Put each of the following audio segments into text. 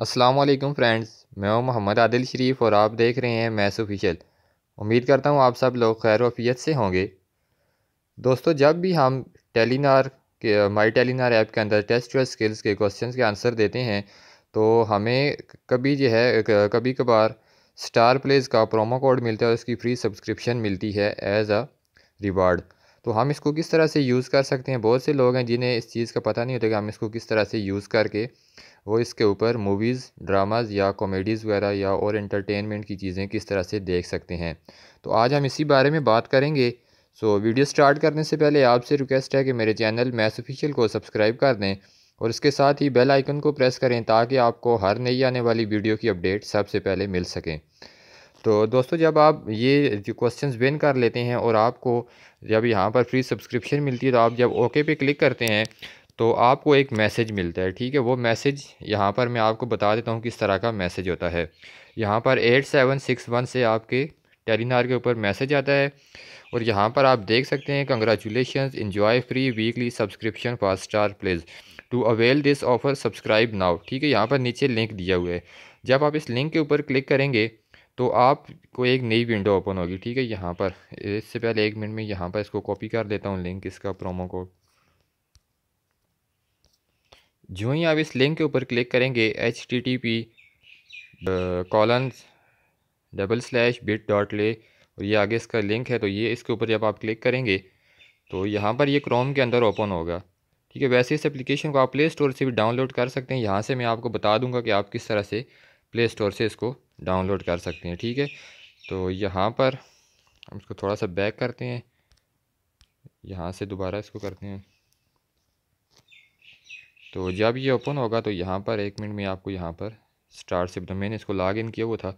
Aslam friends मैं हूं मोहम्मद आदिल शरीफ और आप देख रहे हैं मैस ऑफिशियल उम्मीद करता हूं आप सब लोग खैर वफीत से होंगे दोस्तों जब भी हम टेलीनार के माई टेलीनार ऐप के अंदर टेस्ट व स्किल्स के क्वेश्चन के आंसर देते हैं तो हमें कभी जो है कभी कभार स्टार प्लेज का प्रोमो कोड मिलता है उसकी फ्री सब्सक्रिप्शन मिलती है एज अ रिवार्ड तो हम इसको किस तरह से यूज़ कर सकते हैं बहुत से लोग हैं जिन्हें इस चीज़ का पता नहीं होता कि हम इसको किस तरह से यूज़ करके वो इसके ऊपर मूवीज़ ड्रामाज़ या कॉमेडीज़ वगैरह या और एंटरटेनमेंट की चीज़ें किस तरह से देख सकते हैं तो आज हम इसी बारे में बात करेंगे सो so, वीडियो स्टार्ट करने से पहले आपसे रिक्वेस्ट है कि मेरे चैनल मैथ ऑफिशियल को सब्सक्राइब कर दें और इसके साथ ही बेल आइकन को प्रेस करें ताकि आपको हर नई आने वाली वीडियो की अपडेट सबसे पहले मिल सकें तो दोस्तों जब आप ये क्वेश्चंस विन कर लेते हैं और आपको जब यहाँ पर फ्री सब्सक्रिप्शन मिलती है तो आप जब ओके पे क्लिक करते हैं तो आपको एक मैसेज मिलता है ठीक है वो मैसेज यहाँ पर मैं आपको बता देता हूँ किस तरह का मैसेज होता है यहाँ पर एट सेवन सिक्स वन से आपके टेलीनार के ऊपर मैसेज आता है और यहाँ पर आप देख सकते हैं congratulation enjoy free weekly subscription for star plays to avail this offer subscribe now ठीक है यहाँ पर नीचे लिंक दिया हुआ है जब आप इस लिंक के ऊपर क्लिक करेंगे तो आपको एक नई विंडो ओपन होगी ठीक है यहाँ पर इससे पहले एक मिनट में यहाँ पर इसको कॉपी कर देता हूँ लिंक इसका प्रोमो कोड जो ही आप इस लिंक के ऊपर क्लिक करेंगे H T T P colon double slash bit dot ly और ये आगे इसका लिंक है तो ये इसके ऊपर जब आप क्लिक करेंगे तो यहाँ पर ये क्रोम के अंदर ओपन होगा ठीक है वैसे इस एप्लीकेशन को आप प्ले स्टोर से भी डाउनलोड कर सकते हैं यहाँ से मैं आपको बता दूंगा कि आप किस तरह से प्ले स्टोर से इसको डाउनलोड कर सकते हैं ठीक है तो यहाँ पर हम इसको थोड़ा सा बैक करते हैं यहाँ से दोबारा इसको करते हैं तो जब ये ओपन होगा तो यहाँ पर एक मिनट में आपको यहाँ पर स्टार से तो मैंने इसको लॉग इन किया हुआ था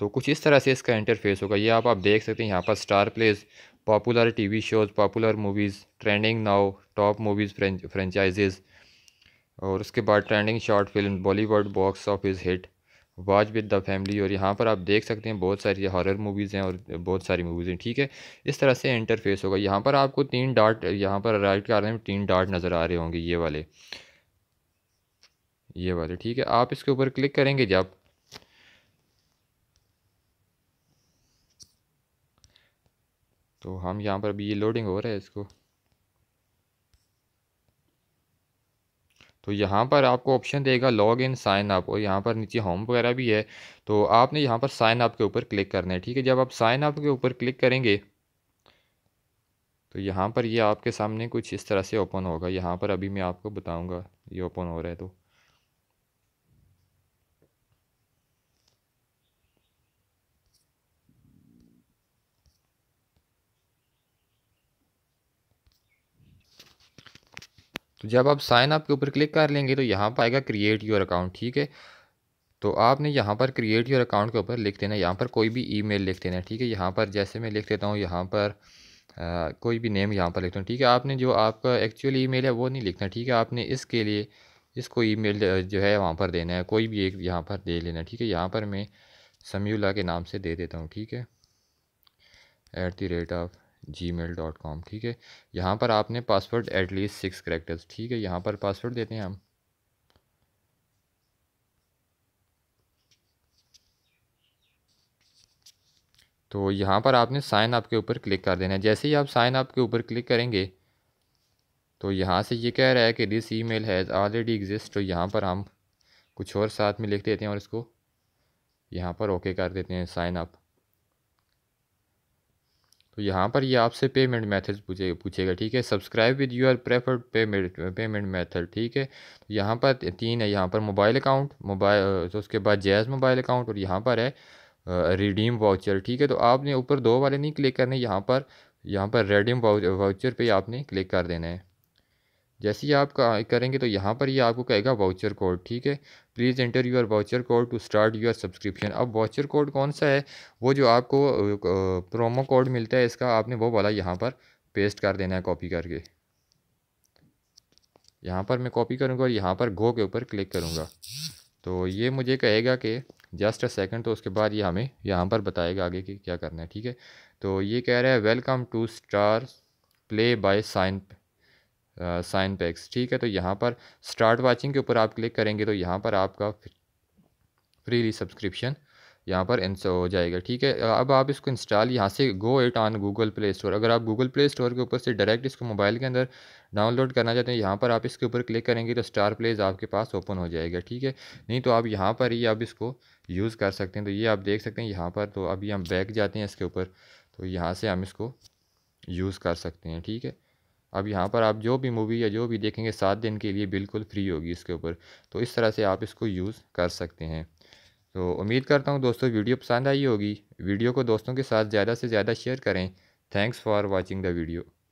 तो कुछ इस तरह से इसका इंटरफेस होगा ये आप आप देख सकते हैं यहाँ पर star plays popular TV shows popular movies trending now top movies franchises और उसके बाद trending short film Bollywood box office hit watch with the family और यहाँ पर आप देख सकते हैं बहुत सारी हॉरर मूवीज़ हैं और बहुत सारी मूवीज़ हैं ठीक है इस तरह से इंटरफेस होगा यहाँ पर आपको तीन डाट यहाँ पर राइट कार्नर में तीन डाट नज़र आ रहे होंगे ये वाले ये वाले ठीक है आप इसके ऊपर क्लिक करेंगे जब तो हम यहाँ पर अभी ये लोडिंग हो रहा है इसको तो यहाँ पर आपको ऑप्शन देगा लॉग इन साइन अप और यहाँ पर नीचे होम वगैरह भी है तो आपने यहाँ पर साइन अप के ऊपर क्लिक करना है ठीक है जब आप साइन अप के ऊपर क्लिक करेंगे तो यहाँ पर ये यह आपके सामने कुछ इस तरह से ओपन होगा यहाँ पर अभी मैं आपको बताऊँगा ये ओपन हो रहा है तो तो जब आप साइन अप के ऊपर क्लिक कर लेंगे तो यहाँ पर आएगा क्रिएट योर अकाउंट ठीक है तो आपने यहाँ पर क्रिएट योर अकाउंट के ऊपर लिख देना यहाँ पर कोई भी ईमेल लिख देना ठीक है यहाँ पर जैसे मैं लिख देता हूँ यहाँ पर आ, कोई भी नेम यहाँ पर लिखता हूँ ठीक है आपने जो आपका एक्चुअल ईमेल है वो नहीं लिखना ठीक है आपने इसके लिए इसको ईमेल जो है वहाँ पर देना है कोई भी एक यहाँ पर दे लेना ठीक है यहाँ पर मैं समयूला के नाम से दे देता हूँ ठीक है at the rate of G mail dot com ठीक है यहाँ पर आपने पासवर्ड एटलीस्ट सिक्स करेक्टर्स ठीक है यहाँ पर पासवर्ड देते हैं हम तो यहाँ पर आपने साइन अप के ऊपर क्लिक कर देना है जैसे ही आप साइन अप के ऊपर क्लिक करेंगे तो यहाँ से ये कह रहा है कि this email has already exist तो यहाँ पर हम कुछ और साथ में लिख देते हैं और इसको यहाँ पर ओके कर देते हैं साइन अप तो यहाँ पर ये आपसे पेमेंट मेथड पूछे पूछेगा ठीक है subscribe with your preferred payment payment method ठीक है तो यहाँ पर तीन है यहाँ पर मोबाइल अकाउंट मोबाइल तो उसके बाद जैज़ मोबाइल अकाउंट और यहाँ पर है रिडीम वाउचर ठीक है तो आपने ऊपर दो वाले नहीं क्लिक करने यहाँ पर यहाँ पर रेडीम वाउचर पे आपने क्लिक कर देना है जैसे ही आप करेंगे तो यहाँ पर ये यह आपको कहेगा वाउचर कोड ठीक है please enter your voucher code to start your subscription अब वाउचर कोड कौन सा है वो जो आपको प्रोमो कोड मिलता है इसका आपने वो वाला यहाँ पर पेस्ट कर देना है कॉपी करके यहाँ पर मैं कॉपी करूँगा और यहाँ पर गो के ऊपर क्लिक करूँगा तो ये मुझे कहेगा कि जस्ट अ सेकंड तो उसके बाद ये हमें यहाँ पर बताएगा आगे कि क्या करना है ठीक है तो ये कह रहा है welcome to star play by sign sign packs ठीक है तो यहाँ पर स्टार्ट वाचिंग के ऊपर आप क्लिक करेंगे तो यहाँ पर आपका फ्रीली सब्सक्रिप्शन यहाँ पर इंस हो जाएगा ठीक है अब आप इसको इंस्टॉल यहाँ से go it on Google play store अगर आप गूगल प्ले स्टोर के ऊपर से डायरेक्ट इसको मोबाइल के अंदर डाउनलोड करना चाहते हैं यहाँ पर आप इसके ऊपर क्लिक करेंगे तो स्टार प्लेज आपके पास ओपन हो जाएगा ठीक है नहीं तो आप यहाँ पर ही आप इसको यूज़ कर सकते हैं तो ये आप देख सकते हैं यहाँ पर तो अभी हम बैक जाते हैं इसके ऊपर तो यहाँ से हम इसको यूज़ कर सकते हैं ठीक है अब यहाँ पर आप जो भी मूवी या जो भी देखेंगे सात दिन के लिए बिल्कुल फ्री होगी इसके ऊपर तो इस तरह से आप इसको यूज़ कर सकते हैं तो उम्मीद करता हूँ दोस्तों वीडियो पसंद आई होगी वीडियो को दोस्तों के साथ ज़्यादा से ज़्यादा शेयर करें thanks for watching the video